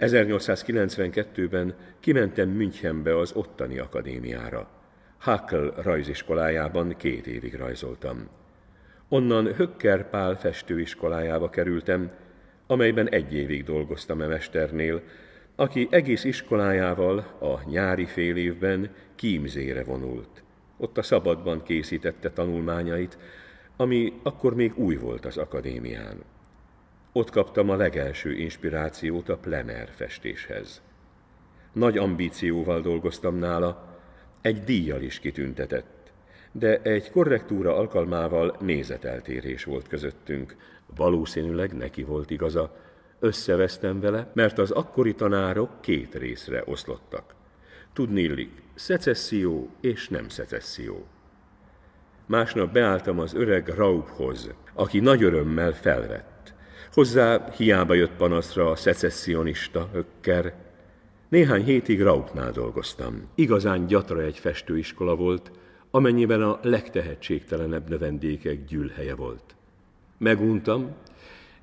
1892-ben kimentem Münchenbe az ottani akadémiára. Hackel rajziskolájában két évig rajzoltam. Onnan Höcker Pál festőiskolájába kerültem, amelyben egy évig dolgoztam a e mesternél, aki egész iskolájával a nyári fél évben kímzére vonult. Ott a szabadban készítette tanulmányait, ami akkor még új volt az akadémián. Ott kaptam a legelső inspirációt a plener festéshez. Nagy ambícióval dolgoztam nála, egy díjjal is kitüntetett, de egy korrektúra alkalmával nézeteltérés volt közöttünk. Valószínűleg neki volt igaza, összevesztem vele, mert az akkori tanárok két részre oszlottak. illik, szecesszió és nem szecesszió. Másnap beálltam az öreg Raubhoz, aki nagy örömmel felvett. Hozzá hiába jött panaszra a szecessionista ökker. Néhány hétig Raupnál dolgoztam. Igazán gyatra egy festőiskola volt, amennyiben a legtehetségtelenebb növendékek gyűlhelye volt. Meguntam,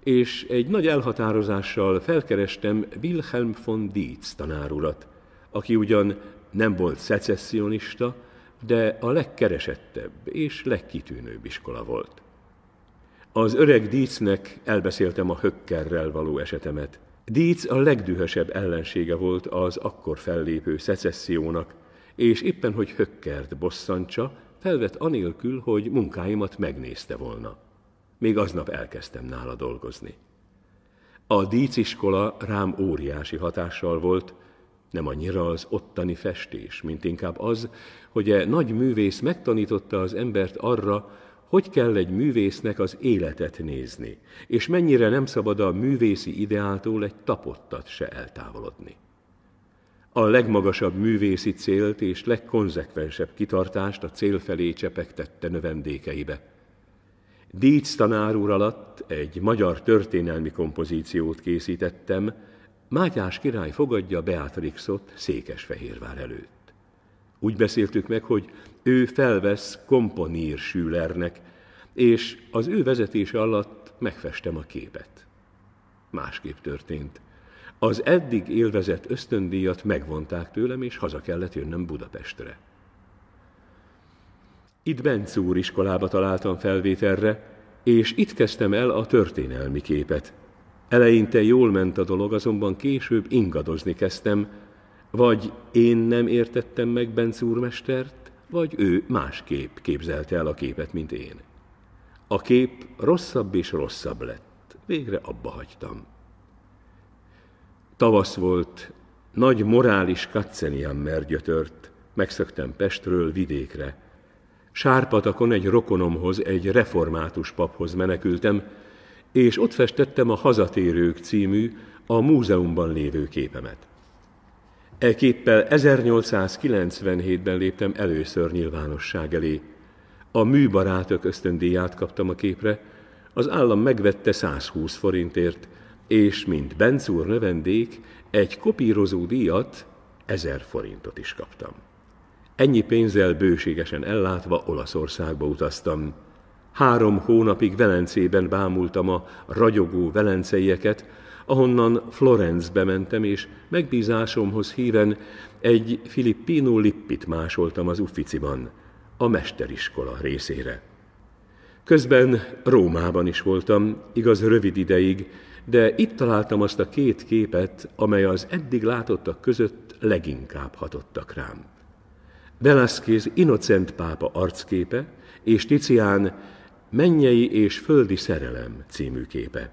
és egy nagy elhatározással felkerestem Wilhelm von Dietz tanárulat, aki ugyan nem volt szecessionista, de a legkeresettebb és legkitűnőbb iskola volt. Az öreg Dícnek elbeszéltem a hökkerrel való esetemet. Díc a legdühösebb ellensége volt az akkor fellépő szecessziónak, és éppen hogy hökkert bosszantsa, felvett anélkül, hogy munkáimat megnézte volna. Még aznap elkezdtem nála dolgozni. A iskola rám óriási hatással volt, nem annyira az ottani festés, mint inkább az, hogy a e nagy művész megtanította az embert arra, hogy kell egy művésznek az életet nézni, és mennyire nem szabad a művészi ideáltól egy tapottat se eltávolodni. A legmagasabb művészi célt és legkonzekvensebb kitartást a cél felé csepegtette növendékeibe. Díc tanár úr alatt egy magyar történelmi kompozíciót készítettem, Mátyás király fogadja Beatrixot Székesfehérvár előtt. Úgy beszéltük meg, hogy ő felvesz komponír Schülernek, és az ő vezetése alatt megfestem a képet. Másképp történt. Az eddig élvezett ösztöndíjat megvonták tőlem, és haza kellett jönnöm Budapestre. Itt Bence úr iskolába találtam felvételre, és itt kezdtem el a történelmi képet. Eleinte jól ment a dolog, azonban később ingadozni kezdtem, vagy én nem értettem meg Bence úrmestert, vagy ő másképp képzelte el a képet, mint én. A kép rosszabb és rosszabb lett. Végre abba hagytam. Tavasz volt, nagy morális kacceniammer mergyötört, megszöktem Pestről vidékre. Sárpatakon egy rokonomhoz, egy református paphoz menekültem, és ott festettem a Hazatérők című, a múzeumban lévő képemet. E 1897-ben léptem először nyilvánosság elé. A műbarátok ösztöndíját kaptam a képre, az állam megvette 120 forintért, és mint Benc úr növendék, egy kopírozó díjat 1000 forintot is kaptam. Ennyi pénzzel bőségesen ellátva Olaszországba utaztam. Három hónapig Velencében bámultam a ragyogó velenceieket, ahonnan Florencbe mentem, és megbízásomhoz híven egy Filippino Lippit másoltam az Ufficiban, a mesteriskola részére. Közben Rómában is voltam, igaz rövid ideig, de itt találtam azt a két képet, amely az eddig látottak között leginkább hatottak rám. Velázquez Innocent pápa arcképe és Tizián Mennyei és földi szerelem című képe.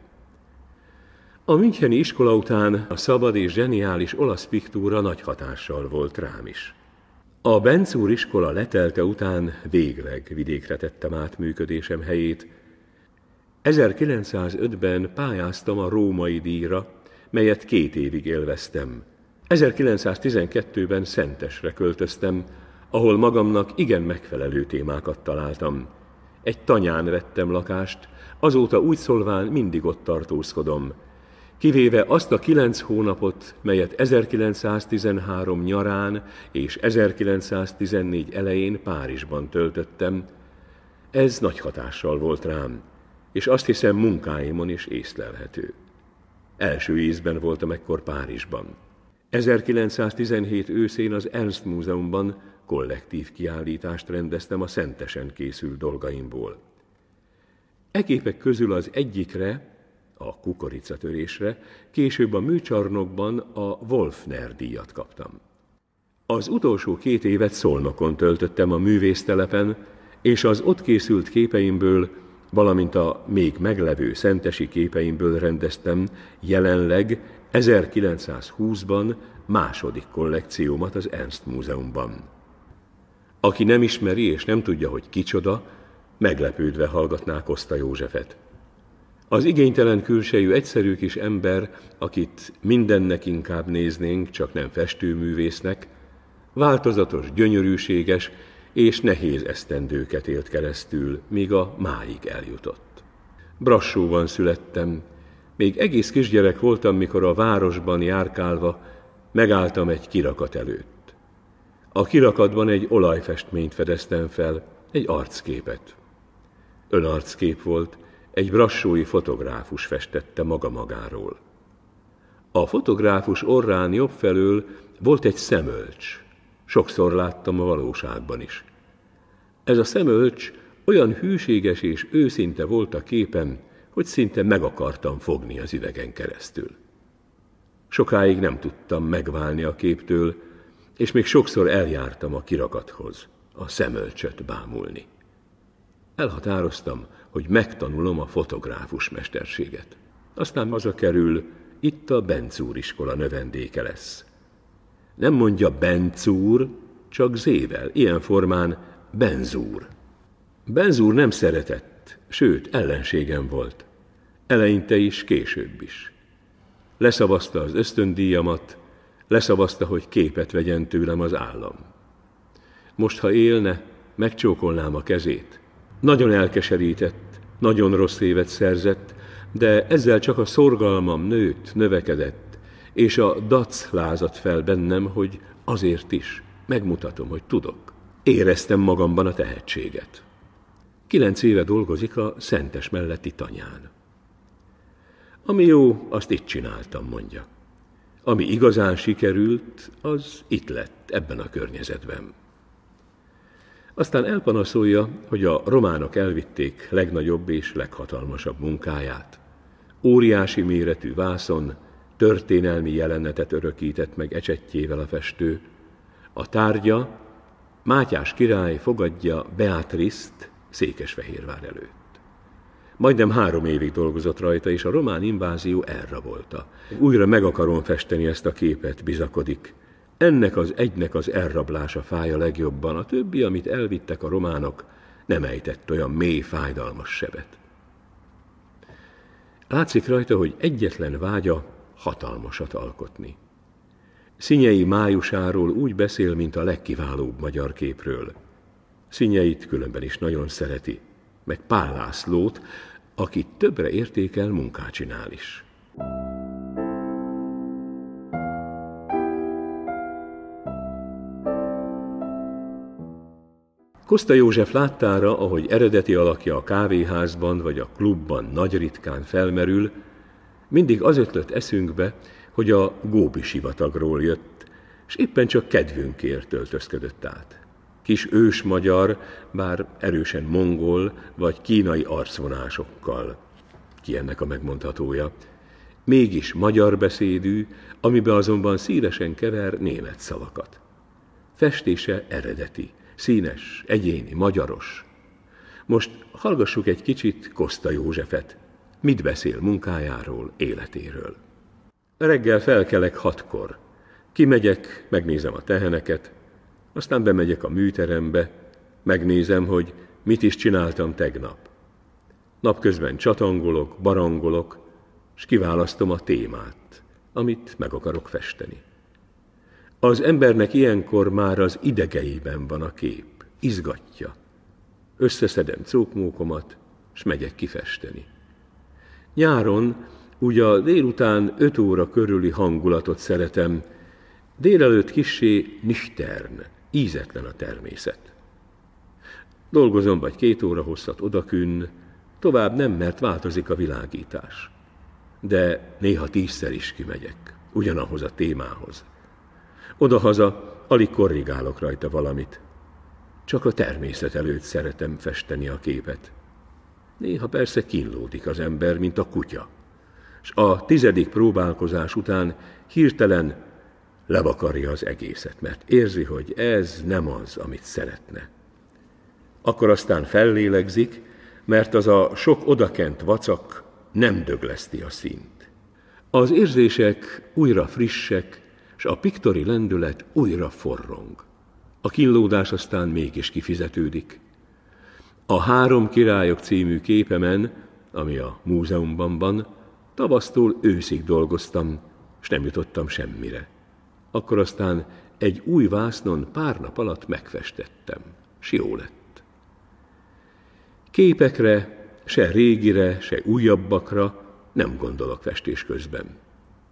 A Müncheni iskola után a szabad és zseniális olasz piktúra nagy hatással volt rám is. A Bencúr iskola letelte után végleg vidékre tettem át működésem helyét. 1905-ben pályáztam a római díjra, melyet két évig élveztem. 1912-ben Szentesre költöztem, ahol magamnak igen megfelelő témákat találtam. Egy tanyán vettem lakást, azóta úgy szólván mindig ott tartózkodom – kivéve azt a kilenc hónapot, melyet 1913 nyarán és 1914 elején Párizsban töltöttem. Ez nagy hatással volt rám, és azt hiszem munkáimon is észlelhető. Első ízben voltam ekkor Párizsban. 1917 őszén az Ernst Múzeumban kollektív kiállítást rendeztem a szentesen készült dolgaimból. E képek közül az egyikre, a kukoricatörésre, később a műcsarnokban a Wolfner díjat kaptam. Az utolsó két évet Szolnokon töltöttem a művésztelepen, és az ott készült képeimből, valamint a még meglevő szentesi képeimből rendeztem jelenleg 1920-ban második kollekciómat az Ernst Múzeumban. Aki nem ismeri és nem tudja, hogy kicsoda, meglepődve hallgatná Koszta Józsefet. Az igénytelen külsejű egyszerű kis ember, akit mindennek inkább néznénk, csak nem festőművésznek, változatos, gyönyörűséges és nehéz esztendőket élt keresztül, míg a máig eljutott. Brassóban születtem, még egész kisgyerek voltam, mikor a városban járkálva megálltam egy kirakat előtt. A kirakatban egy olajfestményt fedeztem fel, egy arcképet. Önarckép volt, egy brassói fotográfus festette maga magáról. A fotográfus orrán jobb felől volt egy szemölcs. Sokszor láttam a valóságban is. Ez a szemölcs olyan hűséges és őszinte volt a képen, hogy szinte meg akartam fogni az üvegen keresztül. Sokáig nem tudtam megválni a képtől, és még sokszor eljártam a kirakathoz, a szemölcsöt bámulni. Elhatároztam, hogy megtanulom a fotográfus mesterséget. Aztán kerül, itt a Bencúr iskola növendéke lesz. Nem mondja Bencúr, csak zével, ilyen formán Benzúr. Benzúr nem szeretett, sőt, ellenségem volt. Eleinte is, később is. Leszavazta az ösztöndíjamat, leszavazta, hogy képet vegyen tőlem az állam. Most, ha élne, megcsókolnám a kezét, nagyon elkeserített, nagyon rossz évet szerzett, de ezzel csak a szorgalmam nőtt, növekedett, és a dac lázadt fel bennem, hogy azért is megmutatom, hogy tudok. Éreztem magamban a tehetséget. Kilenc éve dolgozik a Szentes melletti tanyán. Ami jó, azt itt csináltam, mondja. Ami igazán sikerült, az itt lett, ebben a környezetben. Aztán elpanaszolja, hogy a románok elvitték legnagyobb és leghatalmasabb munkáját. Óriási méretű vászon, történelmi jelenetet örökített meg ecsetjével a festő. A tárgya Mátyás király fogadja Beatrice-t Székesfehérvár előtt. Majdnem három évig dolgozott rajta, és a román invázió elrabolta. Újra meg akarom festeni ezt a képet, bizakodik. Ennek az egynek az elrablása fája legjobban, a többi, amit elvittek a románok, nem ejtett olyan mély fájdalmas sebet. Látszik rajta, hogy egyetlen vágya hatalmasat alkotni. Szinyei májusáról úgy beszél, mint a legkiválóbb magyar képről. Szinyeit különben is nagyon szereti, meg Pál Lászlót, akit többre értékel, munkácsinál is. thank you Koszta József láttára, ahogy eredeti alakja a kávéházban vagy a klubban nagy ritkán felmerül, mindig az ötlött eszünkbe, hogy a Góbi sivatagról jött, és éppen csak kedvünkért töltözködött át. Kis ős magyar, bár erősen mongol vagy kínai arcvonásokkal, ki ennek a megmondhatója, mégis magyar beszédű, amiben azonban szívesen kever német szavakat. Festése eredeti – színes, egyéni, magyaros. Most hallgassuk egy kicsit Koszta Józsefet. Mit beszél munkájáról, életéről? Reggel felkelek hatkor. Kimegyek, megnézem a teheneket, aztán bemegyek a műterembe, megnézem, hogy mit is csináltam tegnap. Napközben csatangolok, barangolok, és kiválasztom a témát, amit meg akarok festeni. Az embernek ilyenkor már az idegeiben van a kép, izgatja. Összeszedem cókmókomat, s megyek kifesteni. Nyáron ugye a délután öt óra körüli hangulatot szeretem, délelőtt kisé nüchtern, ízetlen a természet. Dolgozom vagy két óra hosszat odakünn, tovább nem, mert változik a világítás. De néha tízszer is kimegyek, ugyanahoz a témához. Odahaza alig korrigálok rajta valamit. Csak a természet előtt szeretem festeni a képet. Néha persze kínlódik az ember, mint a kutya. És a tizedik próbálkozás után hirtelen levakarja az egészet, mert érzi, hogy ez nem az, amit szeretne. Akkor aztán fellélegzik, mert az a sok odakent vacak nem dögleszti a színt. Az érzések újra frissek, és a piktori lendület újra forrong. A killódás aztán mégis kifizetődik. A Három Királyok című képemen, ami a múzeumban van, tavasztól őszig dolgoztam, és nem jutottam semmire. Akkor aztán egy új vásznon pár nap alatt megfestettem, s jó lett. Képekre, se régire, se újabbakra nem gondolok festés közben.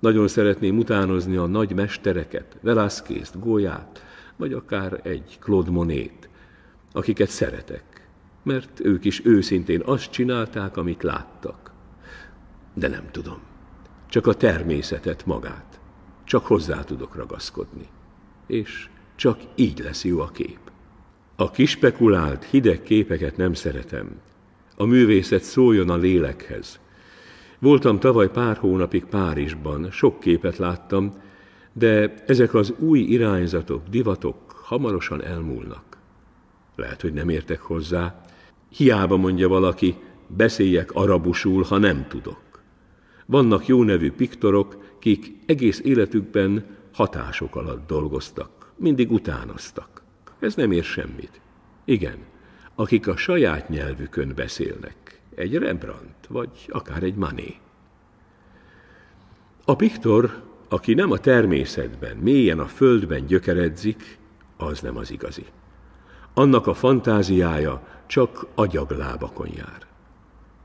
Nagyon szeretném utánozni a nagy mestereket, Velázquez-t, Góját, vagy akár egy Claude Monét, akiket szeretek, mert ők is őszintén azt csinálták, amit láttak. De nem tudom. Csak a természetet magát. Csak hozzá tudok ragaszkodni. És csak így lesz jó a kép. A kispekulált hideg képeket nem szeretem. A művészet szóljon a lélekhez, Voltam tavaly pár hónapig Párizsban, sok képet láttam, de ezek az új irányzatok, divatok hamarosan elmúlnak. Lehet, hogy nem értek hozzá. Hiába mondja valaki, beszéljek arabusul, ha nem tudok. Vannak jó nevű piktorok, kik egész életükben hatások alatt dolgoztak, mindig utánoztak. Ez nem ér semmit. Igen, akik a saját nyelvükön beszélnek egy Rembrandt, vagy akár egy Mané. A piktor, aki nem a természetben, mélyen a földben gyökeredzik, az nem az igazi. Annak a fantáziája csak agyaglábakon jár.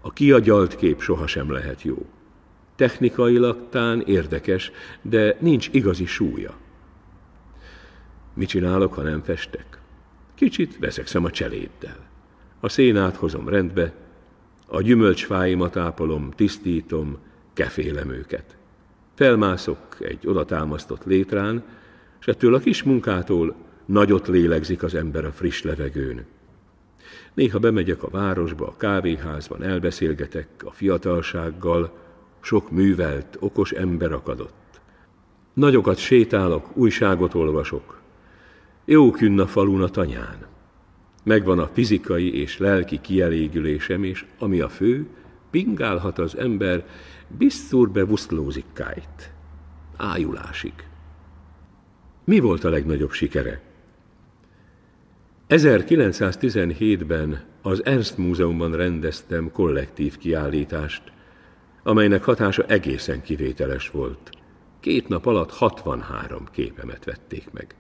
A kiagyalt kép sohasem lehet jó. Technikailag tán érdekes, de nincs igazi súlya. Mi csinálok, ha nem festek? Kicsit veszekszem a cseléddel. A szénát hozom rendbe, a gyümölcsfáimat ápolom, tisztítom, kefélem őket. Felmászok egy odatámasztott létrán, és ettől a kis munkától nagyot lélegzik az ember a friss levegőn. Néha bemegyek a városba, a kávéházban, elbeszélgetek a fiatalsággal, sok művelt, okos ember akadott. Nagyokat sétálok, újságot olvasok. Jókünn a falun a tanyán megvan a fizikai és lelki kielégülésem, és ami a fő, pingálhat az ember biztur bevuszlózik kájt, ájulásig. Mi volt a legnagyobb sikere? 1917-ben az Ernst Múzeumban rendeztem kollektív kiállítást, amelynek hatása egészen kivételes volt. Két nap alatt 63 képemet vették meg.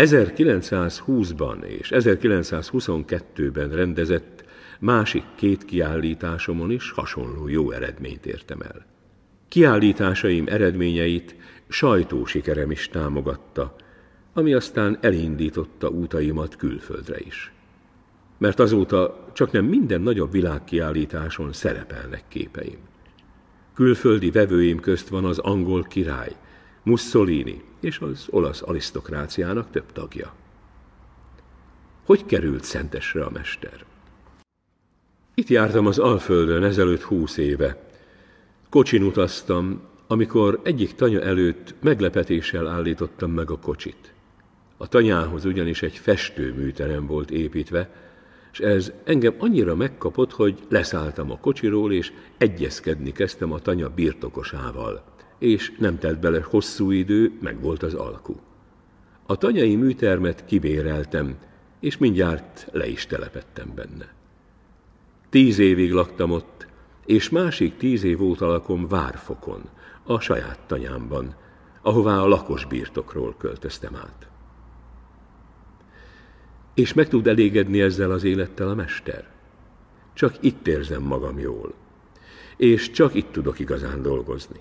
1920-ban és 1922-ben rendezett másik két kiállításomon is hasonló jó eredményt értem el. Kiállításaim eredményeit sajtósikerem is támogatta, ami aztán elindította útaimat külföldre is. Mert azóta csak nem minden nagyobb világkiállításon szerepelnek képeim. Külföldi vevőim közt van az angol király – Mussolini és az olasz arisztokráciának több tagja. Hogy került Szentesre a mester? Itt jártam az Alföldön ezelőtt húsz éve. Kocsin utaztam, amikor egyik tanya előtt meglepetéssel állítottam meg a kocsit. A tanyához ugyanis egy festőműterem volt építve, és ez engem annyira megkapott, hogy leszálltam a kocsiról, és egyezkedni kezdtem a tanya birtokosával és nem telt bele hosszú idő, meg volt az alku. A tanyai műtermet kibéreltem, és mindjárt le is telepettem benne. Tíz évig laktam ott, és másik tíz év óta lakom Várfokon, a saját tanyámban, ahová a lakos birtokról költöztem át. És meg tud elégedni ezzel az élettel a mester? Csak itt érzem magam jól, és csak itt tudok igazán dolgozni.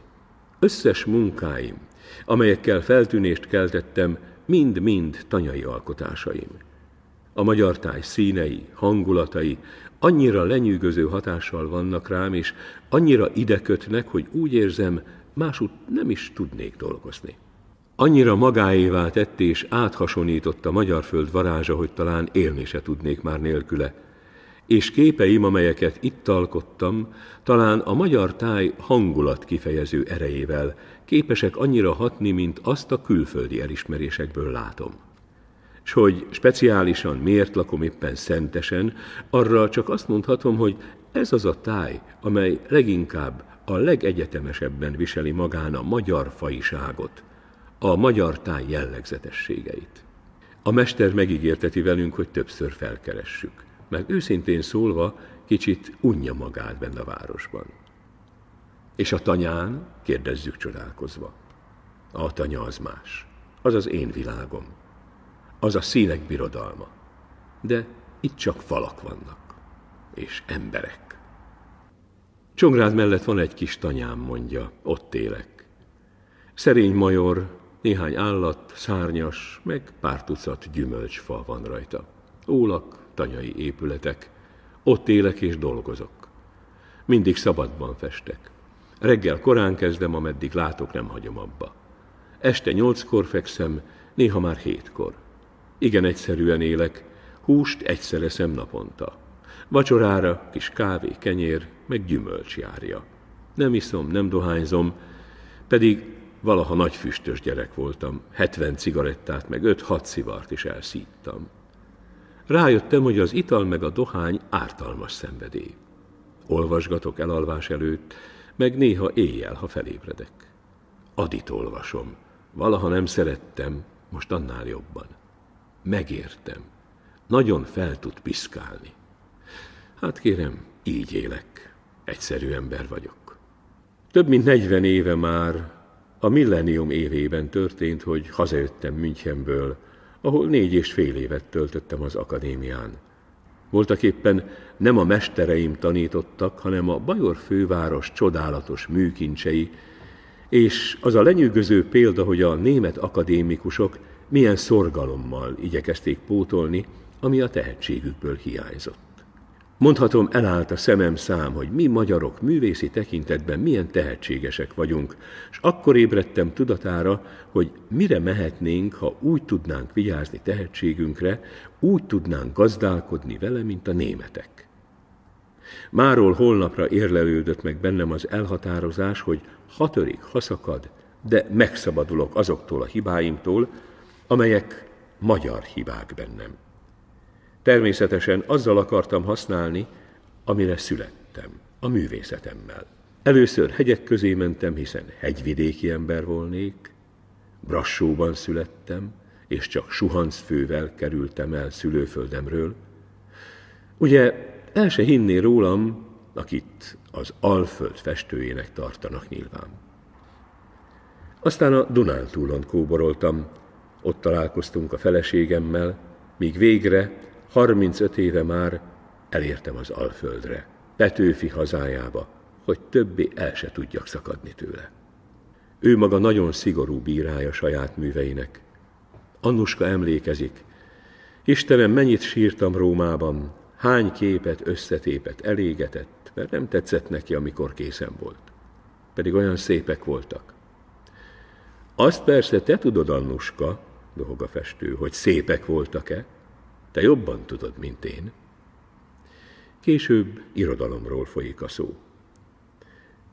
Összes munkáim, amelyekkel feltűnést keltettem, mind-mind tanyai alkotásaim. A magyar táj színei, hangulatai annyira lenyűgöző hatással vannak rám, és annyira idekötnek, hogy úgy érzem, másút nem is tudnék dolgozni. Annyira magáévá tett és áthasonított a magyar föld varázsa, hogy talán élni se tudnék már nélküle – és képeim, amelyeket itt alkottam, talán a magyar táj hangulat kifejező erejével képesek annyira hatni, mint azt a külföldi elismerésekből látom. S hogy speciálisan miért lakom éppen szentesen, arra csak azt mondhatom, hogy ez az a táj, amely leginkább a legegyetemesebben viseli magán a magyar faiságot, a magyar táj jellegzetességeit. A mester megígérteti velünk, hogy többször felkeressük meg őszintén szólva kicsit unja magát benne a városban. És a tanyán kérdezzük csodálkozva. A tanya az más. Az az én világom. Az a színek birodalma. De itt csak falak vannak. És emberek. Csongrád mellett van egy kis tanyám, mondja, ott élek. Szerény major, néhány állat, szárnyas, meg pár tucat gyümölcsfa van rajta. Ólak, tanyai épületek. Ott élek és dolgozok. Mindig szabadban festek. Reggel korán kezdem, ameddig látok, nem hagyom abba. Este nyolckor fekszem, néha már hétkor. Igen egyszerűen élek, húst egyszer eszem naponta. Vacsorára kis kávé, kenyér, meg gyümölcs járja. Nem iszom, nem dohányzom, pedig valaha nagy füstös gyerek voltam, 70 cigarettát, meg 5-6 szivart is elszíttam rájöttem, hogy az ital meg a dohány ártalmas szenvedély. Olvasgatok elalvás előtt, meg néha éjjel, ha felébredek. Adit olvasom. Valaha nem szerettem, most annál jobban. Megértem. Nagyon fel tud piszkálni. Hát kérem, így élek. Egyszerű ember vagyok. Több mint 40 éve már, a millennium évében történt, hogy hazajöttem Münchenből, ahol négy és fél évet töltöttem az akadémián. Voltak éppen nem a mestereim tanítottak, hanem a Bajor főváros csodálatos műkincsei, és az a lenyűgöző példa, hogy a német akadémikusok milyen szorgalommal igyekezték pótolni, ami a tehetségükből hiányzott. Mondhatom, elállt a szemem szám, hogy mi magyarok művészi tekintetben milyen tehetségesek vagyunk, és akkor ébredtem tudatára, hogy mire mehetnénk, ha úgy tudnánk vigyázni tehetségünkre, úgy tudnánk gazdálkodni vele, mint a németek. Máról holnapra érlelődött meg bennem az elhatározás, hogy hatörik, haszakad, de megszabadulok azoktól a hibáimtól, amelyek magyar hibák bennem. Természetesen azzal akartam használni, amire születtem, a művészetemmel. Először hegyek közé mentem, hiszen hegyvidéki ember volnék, Brassóban születtem, és csak fővel kerültem el szülőföldemről. Ugye el se hinné rólam, akit az Alföld festőjének tartanak nyilván. Aztán a Dunántúlon kóboroltam, ott találkoztunk a feleségemmel, míg végre 35 éve már elértem az Alföldre, Petőfi hazájába, hogy többi el se tudjak szakadni tőle. Ő maga nagyon szigorú bírája saját műveinek. Annuska emlékezik. Istenem, mennyit sírtam Rómában, hány képet összetépet elégetett, mert nem tetszett neki, amikor készen volt. Pedig olyan szépek voltak. Azt persze te tudod, Annuska, dohog a festő, hogy szépek voltak-e, te jobban tudod, mint én. Később irodalomról folyik a szó.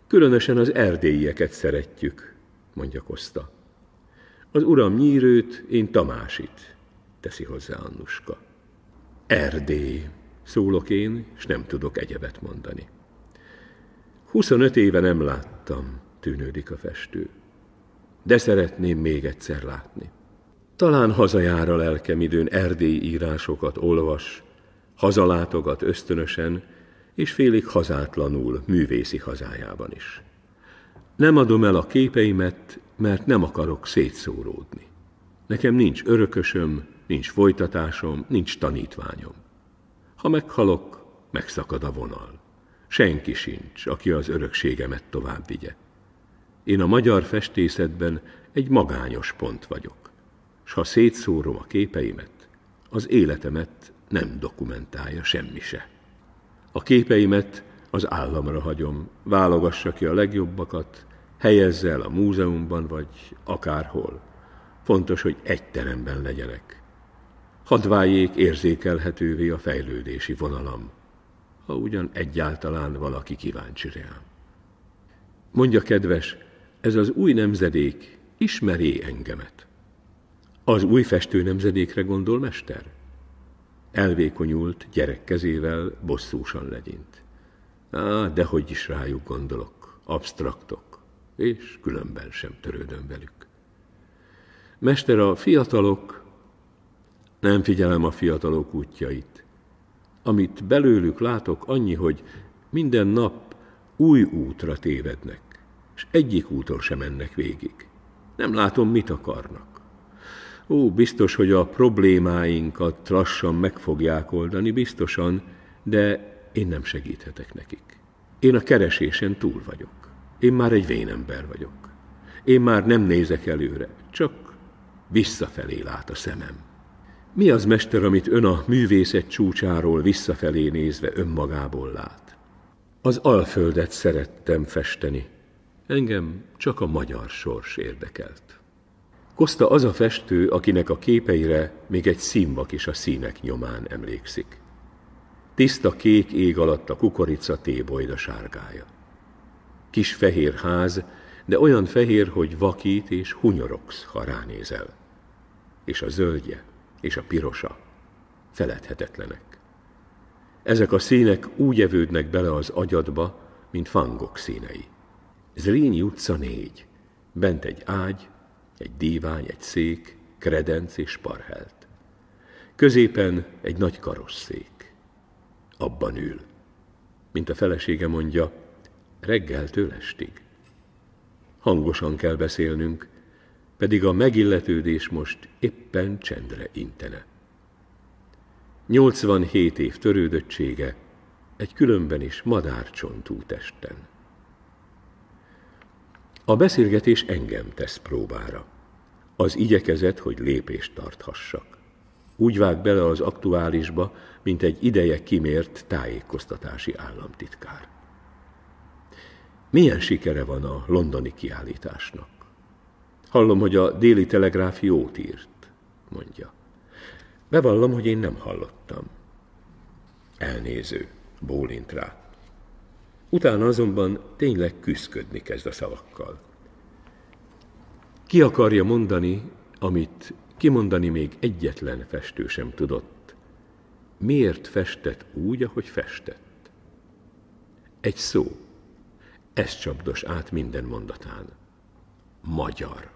Különösen az Erdélyeket szeretjük, mondja Koszta. Az uram nyírőt, én Tamásit, teszi hozzá Annuska. Erdély, szólok én, és nem tudok egyebet mondani. 25 éve nem láttam, tűnődik a festő. De szeretném még egyszer látni. Talán hazajár a lelkem időn erdélyi írásokat olvas, hazalátogat ösztönösen, és félig hazátlanul művészi hazájában is. Nem adom el a képeimet, mert nem akarok szétszóródni. Nekem nincs örökösöm, nincs folytatásom, nincs tanítványom. Ha meghalok, megszakad a vonal. Senki sincs, aki az örökségemet tovább vigye. Én a magyar festészetben egy magányos pont vagyok ha szétszórom a képeimet, az életemet nem dokumentálja semmi se. A képeimet az államra hagyom, válogassa ki a legjobbakat, helyezze el a múzeumban vagy akárhol. Fontos, hogy egy teremben legyenek. Hadd váljék érzékelhetővé a fejlődési vonalam, ha ugyan egyáltalán valaki kíváncsi rám. Mondja kedves, ez az új nemzedék ismeri engemet. Az új festő nemzedékre gondol mester? Elvékonyult, gyerek kezével, bosszúsan legyint. Á, dehogy is rájuk gondolok, absztraktok, és különben sem törődöm velük. Mester a fiatalok, nem figyelem a fiatalok útjait. Amit belőlük látok, annyi, hogy minden nap új útra tévednek, és egyik úton sem mennek végig. Nem látom, mit akarnak ó, biztos, hogy a problémáinkat lassan meg fogják oldani, biztosan, de én nem segíthetek nekik. Én a keresésen túl vagyok. Én már egy ember vagyok. Én már nem nézek előre, csak visszafelé lát a szemem. Mi az, mester, amit ön a művészet csúcsáról visszafelé nézve önmagából lát? Az Alföldet szerettem festeni. Engem csak a magyar sors érdekelt. Koszta az a festő, akinek a képeire még egy színvak is a színek nyomán emlékszik. Tiszta kék ég alatt a kukorica tébolyda sárgája. Kis fehér ház, de olyan fehér, hogy vakít és hunyorogsz, ha ránézel. És a zöldje, és a pirosa feledhetetlenek. Ezek a színek úgy evődnek bele az agyadba, mint fangok színei. Zrínyi utca négy. Bent egy ágy, egy dívány, egy szék, kredenc és parhelt. Középen egy nagy karosszék. Abban ül. Mint a felesége mondja, reggeltől estig. Hangosan kell beszélnünk, pedig a megilletődés most éppen csendre intene. 87 év törődöttsége egy különben is madárcsontú testen. A beszélgetés engem tesz próbára. Az igyekezet, hogy lépést tarthassak. Úgy vág bele az aktuálisba, mint egy ideje kimért tájékoztatási államtitkár. Milyen sikere van a londoni kiállításnak? Hallom, hogy a déli telegráf jót írt, mondja. Bevallom, hogy én nem hallottam. Elnéző, bólint rá. Utána azonban tényleg küzdködni kezd a szavakkal. Ki akarja mondani, amit kimondani még egyetlen festő sem tudott? Miért festett úgy, ahogy festett? Egy szó. Ez csapdos át minden mondatán. Magyar.